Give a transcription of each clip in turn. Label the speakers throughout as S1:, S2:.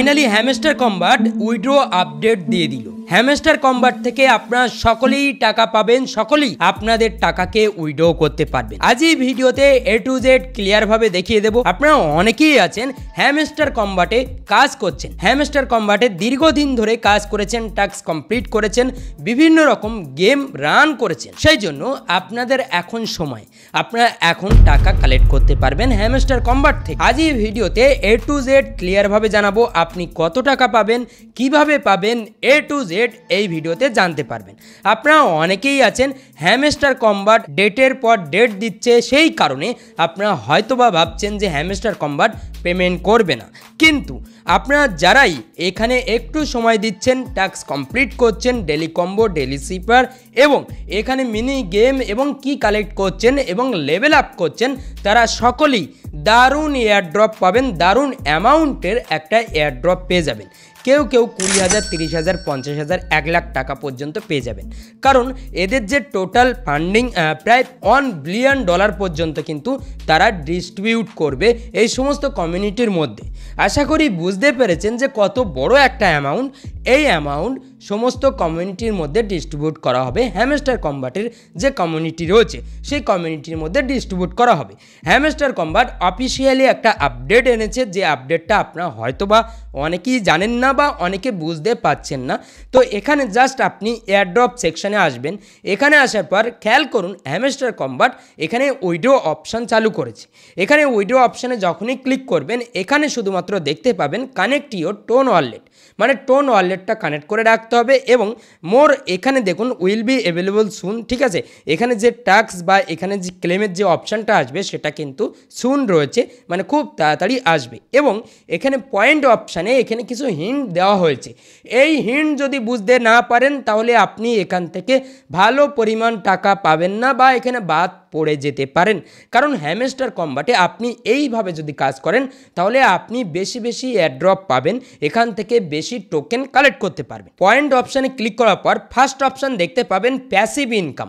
S1: finally hamster Kombat withdraw update দিয়ে দিল hamster কম্বার থেকে আপনারা সকলেই টাকা পাবেন সকলেই আপনাদের টাকাকে উইডো করতে পারবেন আজই ভিডিওতে এ টু জেড ক্লিয়ারভাবে দেখিয়ে দেব আপনারা অনেকেই আছেন হ্যামস্টার কম্বাটে কাজ করছেন হ্যামেস্টার কম্বাটে দীর্ঘদিন ধরে কাজ করেছেন টাস্ক কমপ্লিট করেছেন বিভিন্ন রকম গেম রান করেছেন সেই জন্য আপনাদের এখন সময় আপনারা এখন টাকা কালেক্ট করতে পারবেন হ্যামস্টার কম্বাট থেকে আজই ভিডিওতে এ টু জেড ক্লিয়ারভাবে জানাবো আপনি কত টাকা পাবেন কিভাবে পাবেন এ টু জেড রেট এই ভিডিওতে জানতে পারবেন আপনারা অনেকেই আছেন হ্যামস্টার কম্বাট ডেটের পর ডেট দিচ্ছে সেই কারণে আপনারা হয়তোবা ভাবছেন যে হ্যামেস্টার কম্বাট পেমেন্ট করবে না কিন্তু আপনারা যারাই এখানে একটু সময় দিচ্ছেন টাস্ক কমপ্লিট করছেন ডেলি কম্বো ডেলি সিপার এবং এখানে মিনি গেম এবং কি কালেক্ট করছেন এবং লেভেল আপ করছেন তারা সকলেই দারুণ এয়ারড্রপ পাবেন দারুণ অ্যামাউন্টের একটা এয়ারড্রপ পেয়ে যাবেন কেউ কেউ কুড়ি হাজার তিরিশ হাজার পঞ্চাশ হাজার এক লাখ টাকা পর্যন্ত পেয়ে যাবেন কারণ এদের যে টোটাল ফান্ডিং প্রায় ওয়ান বিলিয়ন ডলার পর্যন্ত কিন্তু তারা ডিস্ট্রিবিউট করবে এই সমস্ত কমিউনিটির মধ্যে আশা করি বুঝতে পেরেছেন যে কত বড় একটা অ্যামাউন্ট এই অ্যামাউন্ট সমস্ত কমিউনিটির মধ্যে ডিস্ট্রিবিউট করা হবে হ্যামস্টার কম্বাটের যে কমিউনিটি রয়েছে সেই কমিউনিটির মধ্যে ডিস্ট্রিবিউট করা হবে হ্যামস্টার কম্বাট অফিসিয়ালি একটা আপডেট এনেছে যে আপডেটটা আপনারা হয়তো বা অনেকেই জানেন না বা অনেকে বুঝতে পাচ্ছেন না তো এখানে জাস্ট আপনি এয়ারড্রপ সেকশানে আসবেন এখানে আসার পর খেয়াল করুন হ্যামস্টার কম্বাট এখানে উইড্রো অপশান চালু করেছে এখানে উইড্রো অপশানে যখনই ক্লিক করবেন এখানে শুধুমাত্র দেখতে পাবেন কানেক্ট ইউর টোন ওয়ালেট মানে টোন ওয়ালেটটা কানেক্ট করে রাখতে রাখতে হবে এবং মোর এখানে দেখুন উইল বি অ্যাভেলেবল সুন ঠিক আছে এখানে যে ট্যাক্স বা এখানে যে ক্লেমের যে অপশানটা আসবে সেটা কিন্তু সুন রয়েছে মানে খুব তাড়াতাড়ি আসবে এবং এখানে পয়েন্ট অপশানে এখানে কিছু হিন্ট দেওয়া হয়েছে এই হিন্ট যদি বুঝতে না পারেন তাহলে আপনি এখান থেকে ভালো পরিমাণ টাকা পাবেন না বা এখানে বাদ পড়ে যেতে পারেন কারণ হ্যামেস্টার কম্বাটে আপনি এইভাবে যদি কাজ করেন তাহলে আপনি বেশি বেশি অ্যাড্রপ পাবেন এখান থেকে বেশি টোকেন কালেক্ট করতে পারবেন পয়েন্ট অপশানে ক্লিক করার পর ফার্স্ট অপশান দেখতে পাবেন প্যাসিভ ইনকাম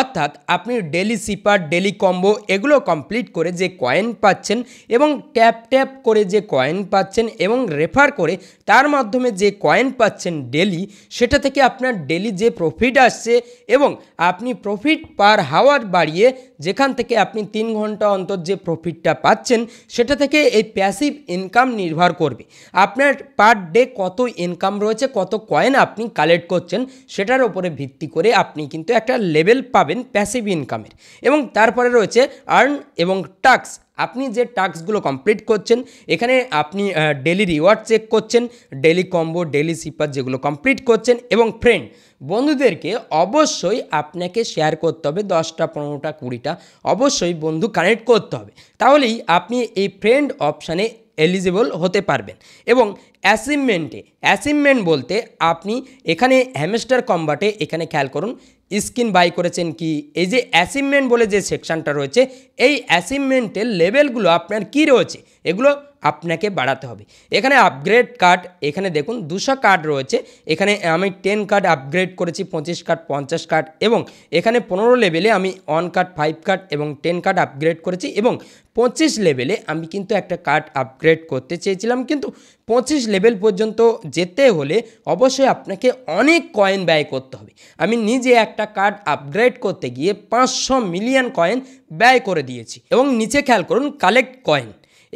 S1: অর্থাৎ আপনি ডেলি সিপার ডেলি কম্বো এগুলো কমপ্লিট করে যে কয়েন পাচ্ছেন এবং ট্যাপ ট্যাপ করে যে কয়েন পাচ্ছেন এবং রেফার করে তার মাধ্যমে যে কয়েন পাচ্ছেন ডেলি সেটা থেকে আপনার ডেলি যে প্রফিট আসছে এবং আপনি প্রফিট পার হাওয়ার বাড়িয়ে যেখান থেকে আপনি তিন ঘন্টা অন্তর যে প্রফিটটা পাচ্ছেন সেটা থেকে এই প্যাসিভ ইনকাম নির্ভর করবে আপনার পার ডে কত ইনকাম রয়েছে কত কয়েন আপনি কালেক্ট করছেন সেটার উপরে ভিত্তি করে আপনি কিন্তু একটা লেভেল পাবেন প্যাসিভ ইনকামের এবং তারপরে রয়েছে আর্ন এবং টাক্স আপনি যে টাস্কগুলো কমপ্লিট করছেন এখানে আপনি ডেলি রিওয়ার্ড চেক করছেন ডেলি কম্বো ডেলি সিপার যেগুলো কমপ্লিট করছেন এবং ফ্রেন্ড বন্ধুদেরকে অবশ্যই আপনাকে শেয়ার করতে হবে দশটা পনেরোটা কুড়িটা অবশ্যই বন্ধু কানেক্ট করতে হবে তাহলেই আপনি এই ফ্রেন্ড অপশানে এলিজিবল হতে পারবেন এবং অ্যাসিভমেন্টে অ্যাসিমেন্ট বলতে আপনি এখানে হ্যামেস্টার কম্বাটে এখানে খেয়াল করুন স্কিন বাই করেছেন কি এই যে অ্যাসিভমেন্ট বলে যে সেকশানটা রয়েছে এই অ্যাসিভমেন্টের লেভেলগুলো আপনার কি রয়েছে এগুলো আপনাকে বাড়াতে হবে এখানে আপগ্রেড কার্ড এখানে দেখুন দুশো কার্ড রয়েছে এখানে আমি টেন কার্ড আপগ্রেড করেছি পঁচিশ কার্ড পঞ্চাশ কার্ড এবং এখানে পনেরো লেভেলে আমি ওয়ান কার্ড ফাইভ কার্ড এবং টেন কার্ড আপগ্রেড করেছি এবং পঁচিশ লেভেলে আমি কিন্তু একটা কার্ড আপগ্রেড করতে চেয়েছিলাম কিন্তু পঁচিশ লেভেল পর্যন্ত যেতে হলে অবশ্যই আপনাকে অনেক কয়েন ব্যয় করতে হবে আমি নিজে একটা কার্ড আপগ্রেড করতে গিয়ে পাঁচশো মিলিয়ন কয়েন ব্যয় করে দিয়েছি এবং নিচে খেয়াল করুন কালেক্ট কয়েন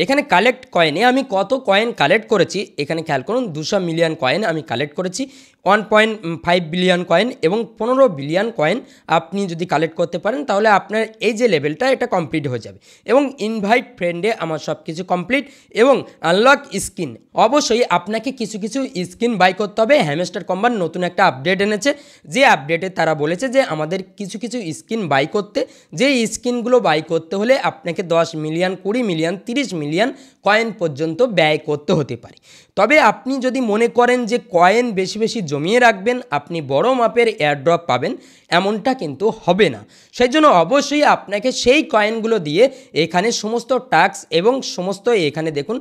S1: এখানে কালেক্ট কয়েনে আমি কত কয়েন কালেক্ট করেছি এখানে খেয়াল করুন দুশো মিলিয়ন কয়েন আমি কালেক্ট করেছি one point five billion coin এবং পনেরো বিলিয়ন কয়েন আপনি যদি কালেক্ট করতে পারেন তাহলে আপনার এই যে লেভেলটা এটা কমপ্লিট হয়ে যাবে এবং ইনভাইট ফ্রেন্ডে আমার সব কিছু কমপ্লিট এবং আনলক স্কিন অবশ্যই আপনাকে কিছু কিছু স্কিন বাই করতে হবে হ্যামেস্টার কম্বার নতুন একটা আপডেট এনেছে যে আপডেটে তারা বলেছে যে আমাদের কিছু কিছু স্কিন বাই করতে যে স্কিনগুলো বাই করতে হলে আপনাকে দশ মিলিয়ন কুড়ি মিলিয়ন তিরিশ মিলিয়ন কয়েন পর্যন্ত ব্যয় করতে হতে পারে তবে আপনি যদি মনে করেন যে কয়েন বেশি বেশি জমিয়ে রাখবেন আপনি বড় মাপের এয়ারড্রপ পাবেন এমনটা কিন্তু হবে না সেই জন্য অবশ্যই আপনাকে সেই কয়েনগুলো দিয়ে এখানে সমস্ত টাক্স এবং সমস্ত এখানে দেখুন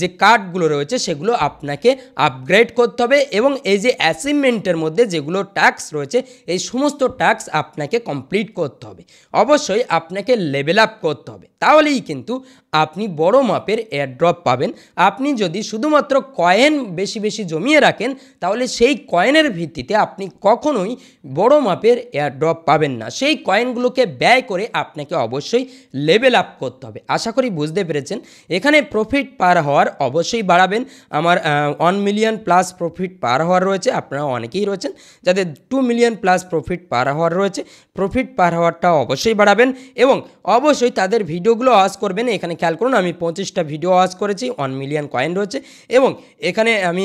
S1: যে কার্ডগুলো রয়েছে সেগুলো আপনাকে আপগ্রেড করতে হবে এবং এই যে অ্যাসিভমেন্টের মধ্যে যেগুলো টাক্স রয়েছে এই সমস্ত টাক্স আপনাকে কমপ্লিট করতে হবে অবশ্যই আপনাকে লেভেল আপ করতে হবে তাহলেই কিন্তু আপনি বড় মাপের এয়ারড্রপ পাবেন আপনি যদি শুধুমাত্র কয়েন বেশি বেশি জমিয়ে রাখেন তাহলে সেই কয়েনের ভিত্তিতে আপনি কখনোই বড় মাপের এয়ারড্রপ পাবেন না সেই কয়েনগুলোকে ব্যয় করে আপনাকে অবশ্যই লেভেল আপ করতে হবে আশা করি বুঝতে পেরেছেন এখানে প্রফিট পার হওয়ার অবশ্যই বাড়াবেন আমার ওয়ান মিলিয়ন প্লাস প্রফিট পার হওয়ার রয়েছে আপনারা অনেকেই রয়েছেন যাদের টু মিলিয়ন প্লাস প্রফিট পার হওয়ার রয়েছে প্রফিট পার হওয়ারটা অবশ্যই বাড়াবেন এবং অবশ্যই তাদের ভিডিওগুলো ওয়াশ করবেন এখানে খেয়াল করুন আমি পঁচিশটা ভিডিও ওয়াচ করেছি ওয়ান মিলিয়ন কয়েন রয়েছে এবং এখানে আমি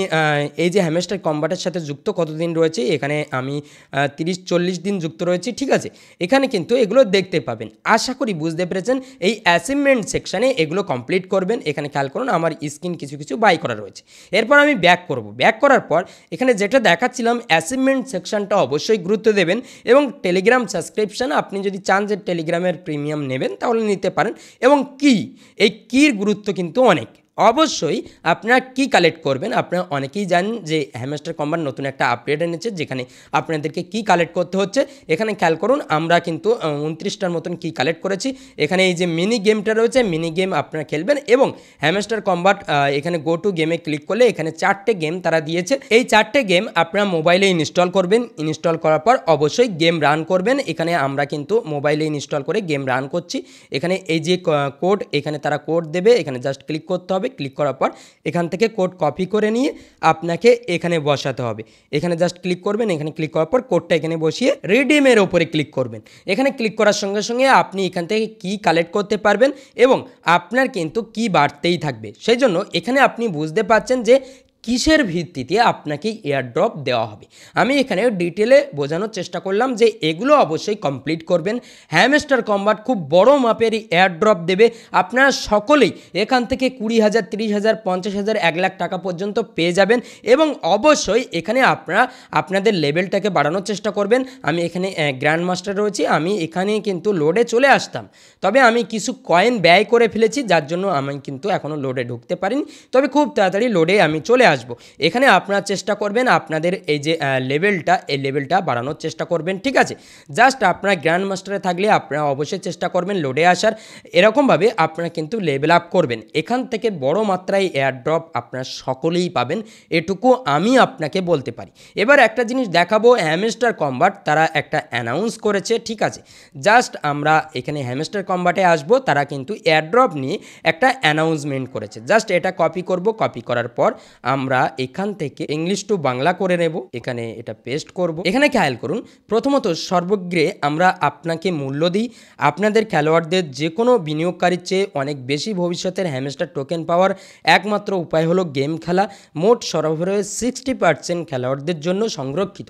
S1: এই যে হ্যামেস্টার কম্বাটের সাথে যুক্ত কতদিন রয়েছে এখানে আমি তিরিশ চল্লিশ দিন যুক্ত রয়েছি ঠিক আছে এখানে কিন্তু এগুলো দেখতে পাবেন আশা করি বুঝতে পেরেছেন এই অ্যাচিভমেন্ট সেকশানে এগুলো কমপ্লিট করবেন এখানে খেয়াল করুন আমার স্ক্রিন কিছু কিছু বাই করা রয়েছে এরপর আমি ব্যাক করব ব্যাক করার পর এখানে যেটা দেখাচ্ছিলাম অ্যাচিভমেন্ট সেকশানটা অবশ্যই গুরুত্ব দেবেন এবং টেলিগ্রাম সাবস্ক্রিপশান আপনি যদি চান যে টেলিগ্রামের প্রিমিয়াম নেবেন তাহলে নিতে পারেন এবং কি এই কির গুরুত্ব কিন্তু অনেক অবশ্যই আপনারা কি কালেক্ট করবেন আপনারা অনেকেই জানেন যে হ্যামেস্টার কম্বার নতুন একটা আপডেট এনেছে যেখানে আপনাদেরকে কি কালেক্ট করতে হচ্ছে এখানে খেয়াল করুন আমরা কিন্তু উনত্রিশটার মতন কি কালেক্ট করেছি এখানে এই যে মিনি গেমটা রয়েছে মিনি গেম আপনারা খেলবেন এবং হ্যামস্টার কম্বার এখানে গো টু গেমে ক্লিক করলে এখানে চারটে গেম তারা দিয়েছে এই চারটে গেম আপনারা মোবাইলে ইনস্টল করবেন ইনস্টল করার পর অবশ্যই গেম রান করবেন এখানে আমরা কিন্তু মোবাইলে ইনস্টল করে গেম রান করছি এখানে এই যে কোড এখানে তারা কোড দেবে এখানে জাস্ট ক্লিক করতে হবে হবে ক্লিক করার পর এখান থেকে কোড কপি করে নিয়ে আপনাকে এখানে বসাতে হবে এখানে জাস্ট ক্লিক করবেন এখানে ক্লিক করার পর কোডটা এখানে বসিয়ে রিডিমের ওপরে ক্লিক করবেন এখানে ক্লিক করার সঙ্গে সঙ্গে আপনি এখান থেকে কি কালেক্ট করতে পারবেন এবং আপনার কিন্তু কি বাড়তেই থাকবে সেই জন্য এখানে আপনি বুঝতে পারছেন যে কিসের ভিত্তিতে আপনাকে এয়ারড্রপ দেওয়া হবে আমি এখানে ডিটেলে বোঝানোর চেষ্টা করলাম যে এগুলো অবশ্যই কমপ্লিট করবেন হ্যামস্টার কম্বাট খুব বড় মাপের এয়ারড্রপ দেবে আপনারা সকলেই এখান থেকে কুড়ি হাজার তিরিশ হাজার পঞ্চাশ হাজার এক লাখ টাকা পর্যন্ত পেয়ে যাবেন এবং অবশ্যই এখানে আপনারা আপনাদের লেভেলটাকে বাড়ানোর চেষ্টা করবেন আমি এখানে গ্র্যান্ড মাস্টার রয়েছি আমি এখানে কিন্তু লোডে চলে আসতাম তবে আমি কিছু কয়েন ব্যয় করে ফেলেছি যার জন্য আমি কিন্তু এখনও লোডে ঢুকতে পারিনি তবে খুব তাড়াতাড়ি লোডে আমি চলে আসব এখানে আপনারা চেষ্টা করবেন আপনাদের এই যে লেভেলটা এই লেভেলটা বাড়ানোর চেষ্টা করবেন ঠিক আছে জাস্ট আপনার গ্র্যান্ড মাস্টারে থাকলে আপনারা অবশ্যই চেষ্টা করবেন লোডে আসার এরকমভাবে আপনারা কিন্তু লেভেল আপ করবেন এখান থেকে বড় মাত্রায় এয়ারড্রপ আপনারা সকলেই পাবেন এটুকু আমি আপনাকে বলতে পারি এবার একটা জিনিস দেখাবো হ্যামেস্টার কম্বাট তারা একটা অ্যানাউন্স করেছে ঠিক আছে জাস্ট আমরা এখানে হ্যামেস্টার কম্বাটে আসব তারা কিন্তু এয়ারড্রপ নিয়ে একটা অ্যানাউন্সমেন্ট করেছে জাস্ট এটা কপি করব কপি করার পর আমরা এখান থেকে ইংলিশ টু বাংলা করে নেব এখানে এটা পেস্ট করব এখানে খেয়াল করুন প্রথমত সর্বগ্রে আমরা আপনাকে মূল্য দিই আপনাদের খেলোয়াড়দের যে কোনো বিনিয়োগকারীর চেয়ে অনেক বেশি ভবিষ্যতের হ্যামস্টার টোকেন পাওয়ার একমাত্র উপায় হলো গেম খেলা মোট সরবরাহে সিক্সটি পার্সেন্ট খেলোয়াড়দের জন্য সংরক্ষিত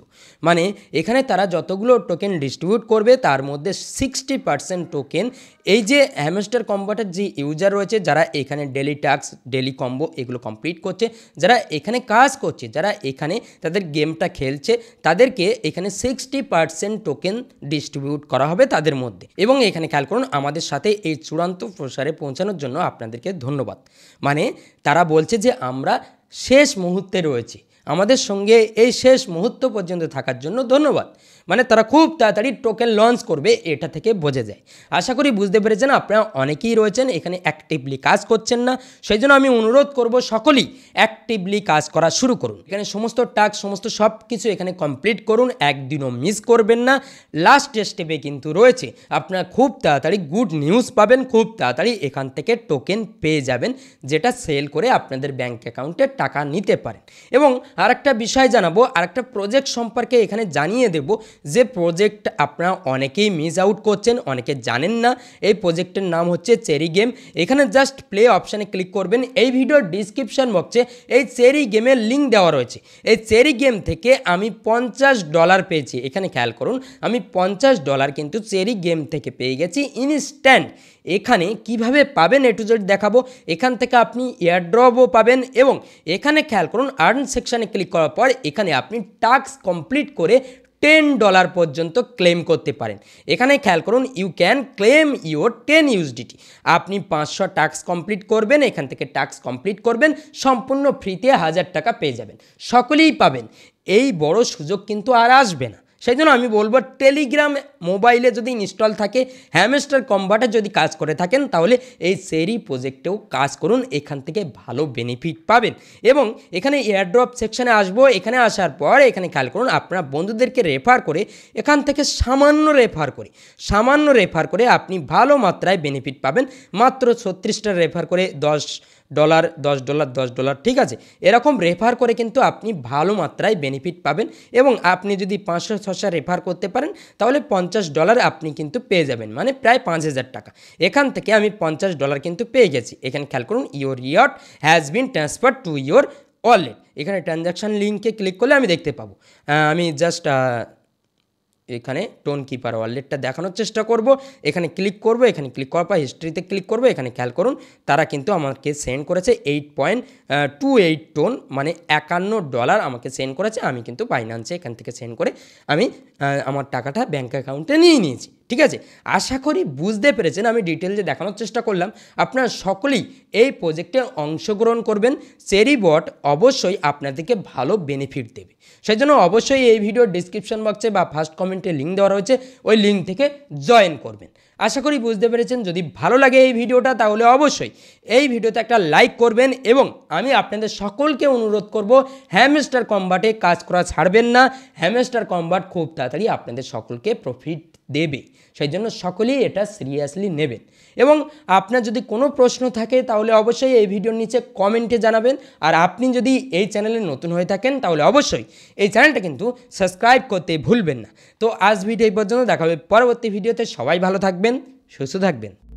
S1: মানে এখানে তারা যতগুলো টোকেন ডিস্ট্রিবিউট করবে তার মধ্যে সিক্সটি পার্সেন্ট টোকেন এই যে হ্যামস্টার কম্বোটার যে ইউজার রয়েছে যারা এখানে ডেলি টাস্ক ডেলি কম্বো এগুলো কমপ্লিট করছে যারা এখানে কাজ করছে যারা এখানে তাদের গেমটা খেলছে তাদেরকে এখানে সিক্সটি পার্সেন্ট টোকেন ডিস্ট্রিবিউট করা হবে তাদের মধ্যে এবং এখানে খেয়াল করুন আমাদের সাথে এই চূড়ান্ত প্রসারে পৌঁছানোর জন্য আপনাদেরকে ধন্যবাদ মানে তারা বলছে যে আমরা শেষ মুহূর্তে রয়েছি আমাদের সঙ্গে এই শেষ মুহূর্ত পর্যন্ত থাকার জন্য ধন্যবাদ মানে তারা খুব তাড়াতাড়ি টোকেন লঞ্চ করবে এটা থেকে বোঝা যায় আশা করি বুঝতে পেরেছেন আপনারা অনেকেই রয়েছেন এখানে অ্যাক্টিভলি কাজ করছেন না সেই জন্য আমি অনুরোধ করব সকলেই অ্যাক্টিভলি কাজ করা শুরু করুন এখানে সমস্ত টাস্ক সমস্ত সব কিছু এখানে কমপ্লিট করুন একদিনও মিস করবেন না লাস্ট স্টেপে কিন্তু রয়েছে আপনারা খুব তাড়াতাড়ি গুড নিউজ পাবেন খুব তাড়াতাড়ি এখান থেকে টোকেন পেয়ে যাবেন যেটা সেল করে আপনাদের ব্যাঙ্ক অ্যাকাউন্টে টাকা নিতে পারেন এবং আরেকটা বিষয় জানাবো আরেকটা প্রজেক্ট সম্পর্কে এখানে জানিয়ে দেব যে প্রজেক্ট আপনারা অনেকেই মিস আউট করছেন অনেকে জানেন না এই প্রজেক্টের নাম হচ্ছে চেরি গেম এখানে জাস্ট প্লে অপশানে ক্লিক করবেন এই ভিডিওর ডিসক্রিপশান বক্সে এই চেরি গেমের লিঙ্ক দেওয়া রয়েছে এই চেরি গেম থেকে আমি পঞ্চাশ ডলার পেয়েছি এখানে খেয়াল করুন আমি পঞ্চাশ ডলার কিন্তু চেরি গেম থেকে পেয়ে গেছি ইনস্ট্যান্ট এখানে কিভাবে পাবেন এ টু জেড দেখাবো এখান থেকে আপনি এয়ারড্রপও পাবেন এবং এখানে খেয়াল করুন আর্ন সেকশানে ক্লিক করার পর এখানে আপনি টাস্ক কমপ্লিট করে টেন ডলার পর্যন্ত ক্লেম করতে পারেন এখানে খেয়াল করুন you can claim your ten USDT আপনি পাঁচশো ট্যাক্স কমপ্লিট করবেন এখান থেকে ট্যাক্স কমপ্লিট করবেন সম্পূর্ণ ফ্রিতে হাজার টাকা পেয়ে যাবেন সকলেই পাবেন এই বড় সুযোগ কিন্তু আর আসবে না সেই জন্য আমি বলবো টেলিগ্রাম মোবাইলে যদি ইনস্টল থাকে হ্যামস্টার কম্বাটে যদি কাজ করে থাকেন তাহলে এই সেরি প্রজেক্টেও কাজ করুন এখান থেকে ভালো বেনিফিট পাবেন এবং এখানে এয়ারড্রপ সেকশানে আসবো এখানে আসার পর এখানে খেয়াল করুন আপনার বন্ধুদেরকে রেফার করে এখান থেকে সামান্য রেফার করে সামান্য রেফার করে আপনি ভালো মাত্রায় বেনিফিট পাবেন মাত্র ছত্রিশটা রেফার করে দশ ডলার দশ ডলার দশ ডলার ঠিক আছে এরকম রেফার করে কিন্তু আপনি ভালো মাত্রায় বেনিফিট পাবেন এবং আপনি যদি পাঁচশো ছশো রেফার করতে পারেন তাহলে পঞ্চাশ ডলার আপনি কিন্তু পেয়ে যাবেন মানে প্রায় পাঁচ হাজার টাকা এখান থেকে আমি পঞ্চাশ ডলার কিন্তু পেয়ে গেছি এখানে খেয়াল করুন your yacht has been transfer to your wallet এখানে ট্রানজ্যাকশান লিঙ্কে ক্লিক করলে আমি দেখতে পাবো আমি জাস্ট এখানে টোন কিপার ওয়ালেটটা দেখানোর চেষ্টা করব এখানে ক্লিক করব এখানে ক্লিক করার পর হিস্ট্রিতে ক্লিক করব এখানে খেয়াল করুন তারা কিন্তু আমাকে সেন্ড করেছে eight point two eight TON মানে একান্ন ডলার আমাকে সেন্ড করেছে আমি কিন্তু বাইনান্সে এখান থেকে সেন্ড করে আমি আমার টাকাটা ব্যাঙ্ক অ্যাকাউন্টে নিয়ে নিয়েছি ঠিক আছে আশা করি বুঝতে পেরেছেন আমি ডিটেলসে দেখানোর চেষ্টা করলাম আপনারা সকলেই এই প্রজেক্টে অংশগ্রহণ করবেন সেরি বট অবশ্যই আপনাদেরকে ভালো বেনিফিট দেবে সেই জন্য অবশ্যই এই ভিডিও ডিসক্রিপশন বক্সে বা ফার্স্ট কমেন্টে লিঙ্ক দেওয়া রয়েছে ওই লিঙ্ক থেকে জয়েন করবেন আশা করি বুঝতে পেরেছেন যদি ভালো লাগে এই ভিডিওটা তাহলে অবশ্যই এই ভিডিওতে একটা লাইক করবেন এবং আমি আপনাদের সকলকে অনুরোধ করব হ্যামস্টার কম্বাটে কাজ করা ছাড়বেন না হ্যামস্টার কম্বাট খুব তাড়াতাড়ি আপনাদের সকলকে প্রফিট দেবে সেই জন্য সকলেই এটা সিরিয়াসলি নেবেন এবং আপনার যদি কোনো প্রশ্ন থাকে তাহলে অবশ্যই এই ভিডিওর নিচে কমেন্টে জানাবেন আর আপনি যদি এই চ্যানেলে নতুন হয়ে থাকেন তাহলে অবশ্যই এই চ্যানেলটা কিন্তু সাবস্ক্রাইব করতে ভুলবেন না তো আজ ভিডিও এই পর্যন্ত দেখা হবে পরবর্তী ভিডিওতে সবাই ভালো থাকবেন সুস্থ থাকবেন